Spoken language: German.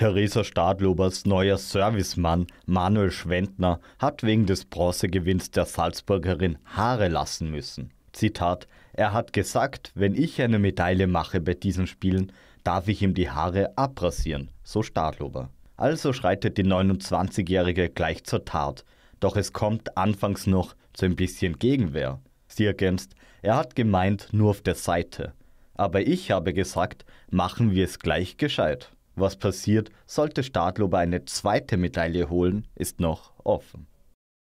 Theresa Stadlobers neuer Servicemann Manuel Schwendner hat wegen des Bronzegewinns der Salzburgerin Haare lassen müssen. Zitat, er hat gesagt, wenn ich eine Medaille mache bei diesen Spielen, darf ich ihm die Haare abrasieren, so Stadlober. Also schreitet die 29-Jährige gleich zur Tat, doch es kommt anfangs noch zu ein bisschen Gegenwehr. Sie ergänzt, er hat gemeint nur auf der Seite. Aber ich habe gesagt, machen wir es gleich gescheit. Was passiert, sollte Stadlober eine zweite Medaille holen, ist noch offen.